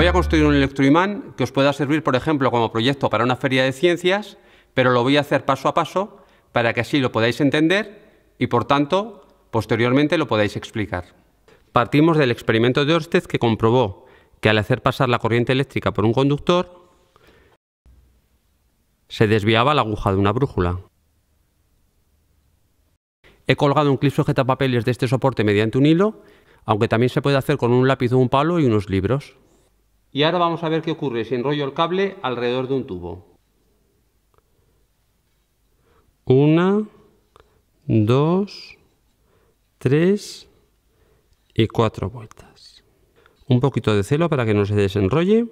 Voy a construir un electroimán que os pueda servir, por ejemplo, como proyecto para una feria de ciencias, pero lo voy a hacer paso a paso para que así lo podáis entender y, por tanto, posteriormente lo podáis explicar. Partimos del experimento de Orsted que comprobó que al hacer pasar la corriente eléctrica por un conductor, se desviaba la aguja de una brújula. He colgado un clip sujetapapeles de este soporte mediante un hilo, aunque también se puede hacer con un lápiz o un palo y unos libros. Y ahora vamos a ver qué ocurre si enrollo el cable alrededor de un tubo. Una, dos, tres y cuatro vueltas. Un poquito de celo para que no se desenrolle.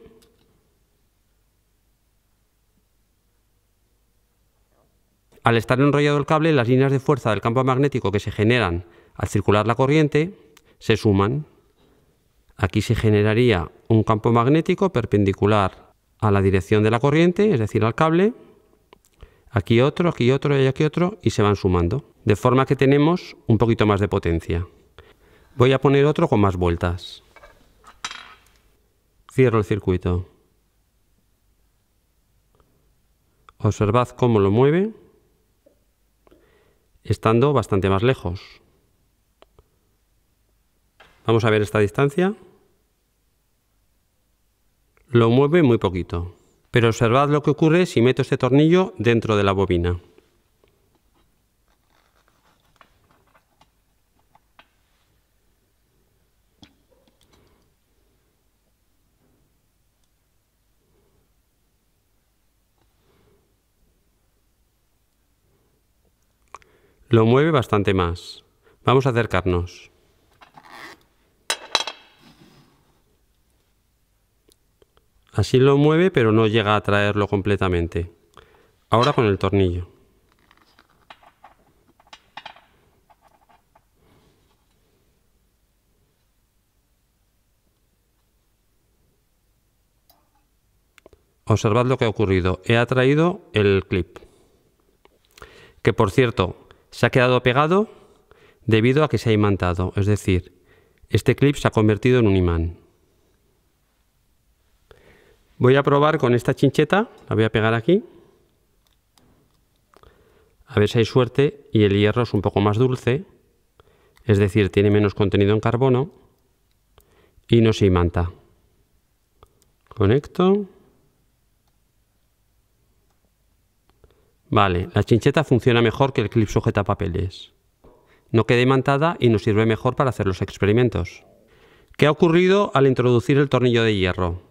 Al estar enrollado el cable, las líneas de fuerza del campo magnético que se generan al circular la corriente se suman. Aquí se generaría un campo magnético perpendicular a la dirección de la corriente, es decir, al cable. Aquí otro, aquí otro y aquí otro y se van sumando. De forma que tenemos un poquito más de potencia. Voy a poner otro con más vueltas. Cierro el circuito. Observad cómo lo mueve estando bastante más lejos. Vamos a ver esta distancia. Lo mueve muy poquito. Pero observad lo que ocurre si meto este tornillo dentro de la bobina. Lo mueve bastante más. Vamos a acercarnos. Así lo mueve pero no llega a traerlo completamente. Ahora con el tornillo. Observad lo que ha ocurrido. He atraído el clip. Que por cierto, se ha quedado pegado debido a que se ha imantado. Es decir, este clip se ha convertido en un imán. Voy a probar con esta chincheta, la voy a pegar aquí. A ver si hay suerte y el hierro es un poco más dulce, es decir, tiene menos contenido en carbono y no se imanta. Conecto. Vale, la chincheta funciona mejor que el clip sujeta papeles. No queda imantada y nos sirve mejor para hacer los experimentos. ¿Qué ha ocurrido al introducir el tornillo de hierro?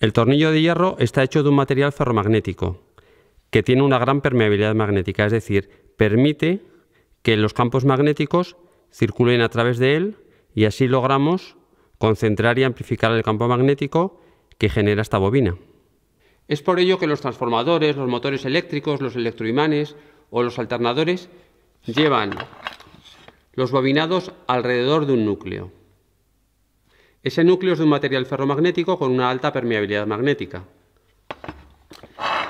El tornillo de hierro está hecho de un material ferromagnético que tiene una gran permeabilidad magnética, es decir, permite que los campos magnéticos circulen a través de él y así logramos concentrar y amplificar el campo magnético que genera esta bobina. Es por ello que los transformadores, los motores eléctricos, los electroimanes o los alternadores llevan los bobinados alrededor de un núcleo. Ese núcleo es de un material ferromagnético con una alta permeabilidad magnética,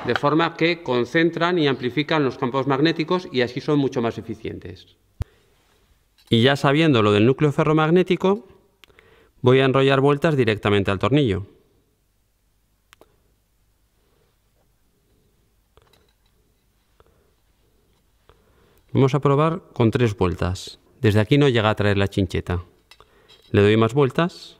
de forma que concentran y amplifican los campos magnéticos y así son mucho más eficientes. Y ya sabiendo lo del núcleo ferromagnético, voy a enrollar vueltas directamente al tornillo. Vamos a probar con tres vueltas. Desde aquí no llega a traer la chincheta. Le doy más vueltas.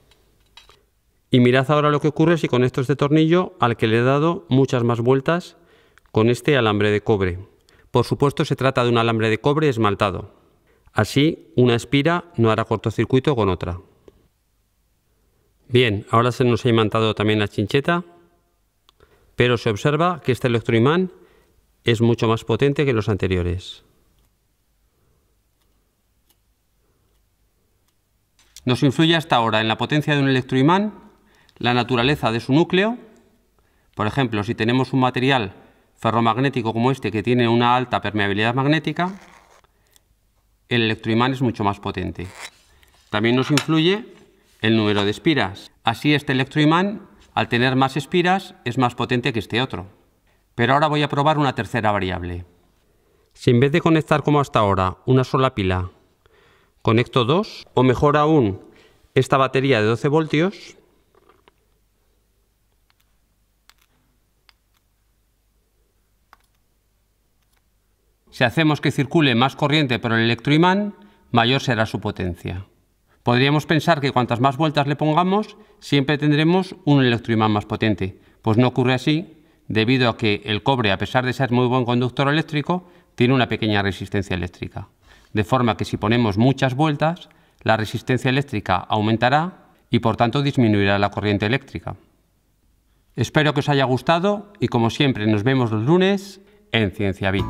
Y mirad ahora lo que ocurre si con esto este tornillo al que le he dado muchas más vueltas con este alambre de cobre. Por supuesto se trata de un alambre de cobre esmaltado. Así una espira no hará cortocircuito con otra. Bien, ahora se nos ha imantado también la chincheta, pero se observa que este electroimán es mucho más potente que los anteriores. Nos influye hasta ahora en la potencia de un electroimán la naturaleza de su núcleo. Por ejemplo, si tenemos un material ferromagnético como este que tiene una alta permeabilidad magnética, el electroimán es mucho más potente. También nos influye el número de espiras. Así este electroimán, al tener más espiras, es más potente que este otro. Pero ahora voy a probar una tercera variable. Si en vez de conectar como hasta ahora una sola pila, conecto dos, o mejor aún, esta batería de 12 voltios, Si hacemos que circule más corriente por el electroimán, mayor será su potencia. Podríamos pensar que cuantas más vueltas le pongamos, siempre tendremos un electroimán más potente. Pues no ocurre así, debido a que el cobre, a pesar de ser muy buen conductor eléctrico, tiene una pequeña resistencia eléctrica. De forma que si ponemos muchas vueltas, la resistencia eléctrica aumentará y por tanto disminuirá la corriente eléctrica. Espero que os haya gustado y como siempre nos vemos los lunes en Ciencia Bit.